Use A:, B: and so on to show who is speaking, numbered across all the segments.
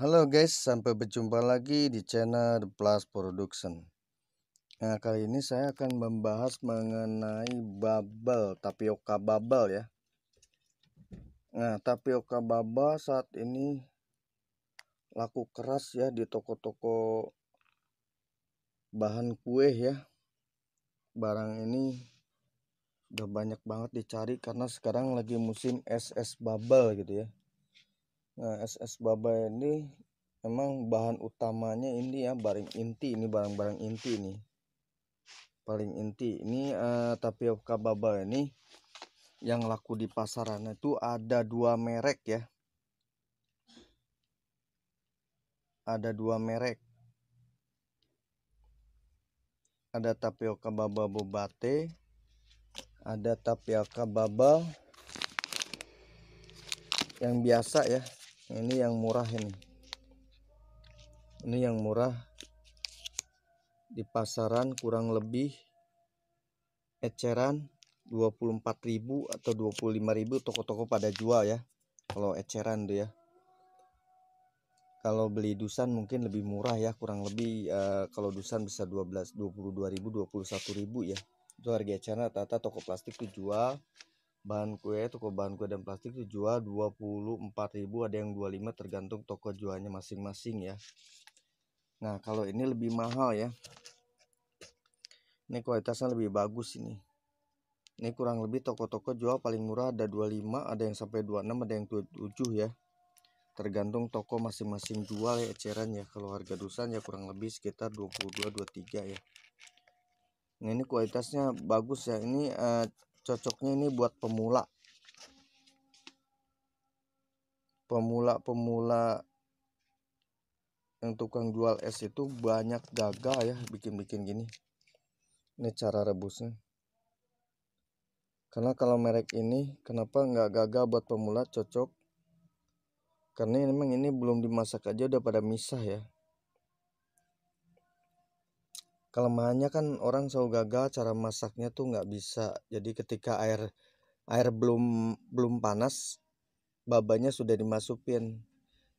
A: Halo guys, sampai berjumpa lagi di channel The Plus Production. Nah, kali ini saya akan membahas mengenai bubble, tapioka bubble ya. Nah, tapioka bubble saat ini laku keras ya di toko-toko bahan kue ya. Barang ini udah banyak banget dicari karena sekarang lagi musim SS bubble gitu ya Nah, SS Baba ini emang bahan utamanya ini ya barang inti ini barang-barang inti ini Paling inti ini uh, tapioka baba ini yang laku di pasaran itu ada dua merek ya. Ada dua merek. Ada tapioka baba bobate, ada tapioka baba yang biasa ya ini yang murah ini ini yang murah di pasaran kurang lebih eceran 24.000 atau 25.000 toko-toko pada jual ya kalau eceran tuh ya kalau beli dusan mungkin lebih murah ya kurang lebih uh, kalau dusan bisa 12 22.000 21.000 ya itu harga eceran tata toko plastik tuh jual bahan kue, toko bahan kue dan plastik itu jual 24.000, ada yang 25 tergantung toko jualnya masing-masing ya. Nah, kalau ini lebih mahal ya. Ini kualitasnya lebih bagus ini. Ini kurang lebih toko-toko jual paling murah ada 25, ada yang sampai 26, ada yang 27 ya. Tergantung toko masing-masing jual ya eceran ya. Kalau harga dusan ya kurang lebih sekitar 22 23 ya. Nah, ini kualitasnya bagus ya. Ini uh, cocoknya ini buat pemula pemula-pemula yang tukang jual es itu banyak gagal ya bikin-bikin gini ini cara rebusnya karena kalau merek ini kenapa nggak gagal buat pemula cocok karena memang ini belum dimasak aja udah pada misah ya kelemahannya kan orang selalu gagal cara masaknya tuh nggak bisa jadi ketika air air belum belum panas babanya sudah dimasukin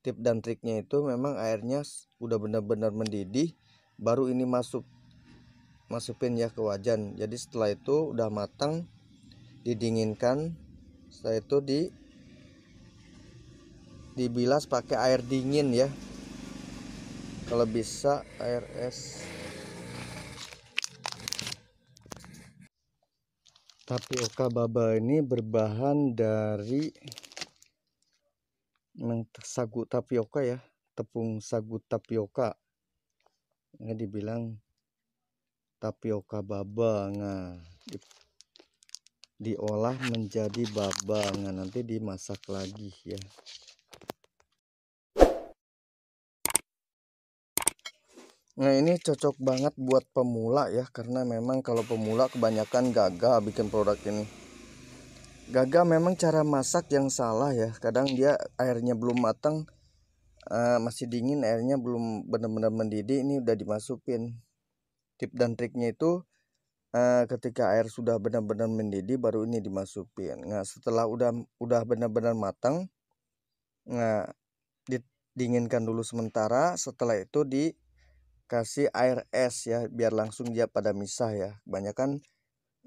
A: tip dan triknya itu memang airnya udah benar-benar mendidih baru ini masuk masukin ya ke wajan jadi setelah itu udah matang didinginkan setelah itu di dibilas pakai air dingin ya kalau bisa air es tapioka baba ini berbahan dari sagu tapioka ya tepung sagu tapioka ini dibilang tapioka baba nah diolah menjadi baba nah nanti dimasak lagi ya Nah ini cocok banget buat pemula ya karena memang kalau pemula kebanyakan gagal bikin produk ini. Gagal memang cara masak yang salah ya. Kadang dia airnya belum matang, uh, eh, masih dingin airnya belum benar-benar mendidih. Ini udah dimasukin. Tip dan triknya itu uh, ketika air sudah benar-benar mendidih baru ini dimasukin. Nah setelah udah udah benar-benar matang, nah didinginkan dulu sementara. Setelah itu di kasih air es ya biar langsung dia pada misah ya kebanyakan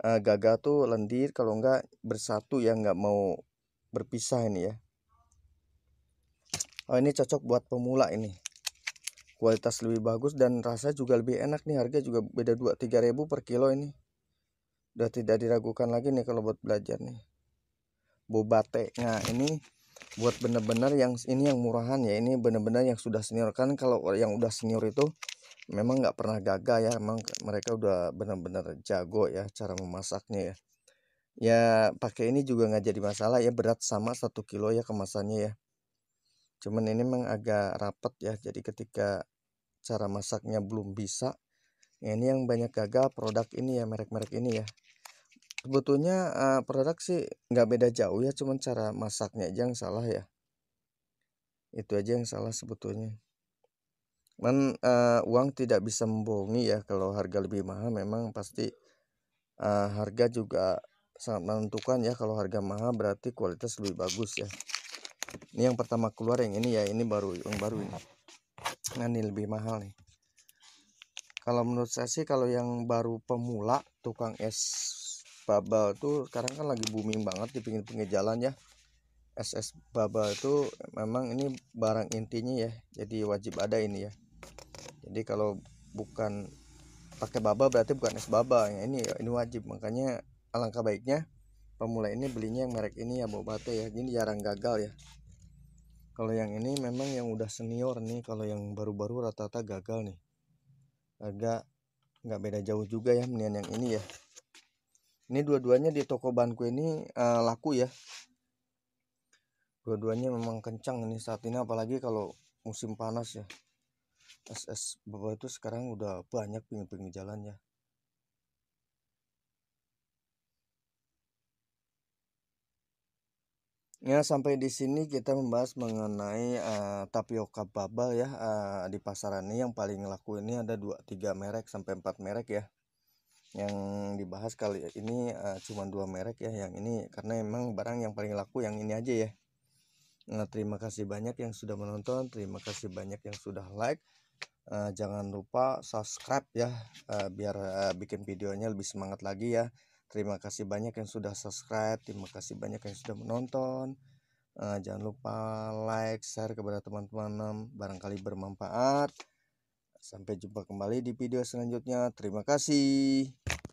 A: uh, eh, gagak tuh lendir kalau enggak bersatu ya enggak mau berpisah ini ya oh ini cocok buat pemula ini kualitas lebih bagus dan rasa juga lebih enak nih harga juga beda 2-3 ribu per kilo ini udah tidak diragukan lagi nih kalau buat belajar nih bobate nah ini buat bener-bener yang ini yang murahan ya ini bener-bener yang sudah senior kan kalau yang udah senior itu memang nggak pernah gagal ya memang mereka udah benar-benar jago ya cara memasaknya ya ya pakai ini juga nggak jadi masalah ya berat sama satu kilo ya kemasannya ya cuman ini memang agak rapat ya jadi ketika cara masaknya belum bisa ya ini yang banyak gagal produk ini ya merek-merek ini ya sebetulnya uh, produk sih nggak beda jauh ya cuman cara masaknya aja yang salah ya itu aja yang salah sebetulnya Men, uh, uang tidak bisa membohongi ya kalau harga lebih mahal memang pasti uh, harga juga sangat menentukan ya kalau harga mahal berarti kualitas lebih bagus ya ini yang pertama keluar yang ini ya ini baru yang baru ini nah ini lebih mahal nih kalau menurut saya sih kalau yang baru pemula tukang es bubble tuh sekarang kan lagi booming banget di pinggir-pinggir jalan ya SS baba itu memang ini barang intinya ya jadi wajib ada ini ya jadi kalau bukan pakai baba berarti bukan es baba ya ini ini wajib makanya alangkah baiknya pemula ini belinya yang merek ini ya Bobate ya ini jarang gagal ya kalau yang ini memang yang udah senior nih kalau yang baru-baru rata-rata gagal nih agak nggak beda jauh juga ya mendingan yang ini ya ini dua-duanya di toko banku ini uh, laku ya dua-duanya memang kencang ini saat ini apalagi kalau musim panas ya SS bawah itu sekarang udah banyak pinggir-pinggir jalannya Ya sampai di sini kita membahas mengenai uh, tapioka bubble ya uh, di pasaran ini yang paling laku ini ada dua tiga merek sampai empat merek ya. Yang dibahas kali ini uh, eh, cuma dua merek ya yang ini karena emang barang yang paling laku yang ini aja ya. Nah, terima kasih banyak yang sudah menonton, terima kasih banyak yang sudah like. Uh, jangan lupa subscribe ya, uh, biar uh, bikin videonya lebih semangat lagi ya. Terima kasih banyak yang sudah subscribe, terima kasih banyak yang sudah menonton. Uh, jangan lupa like, share kepada teman-teman, barangkali bermanfaat. Sampai jumpa kembali di video selanjutnya. Terima kasih.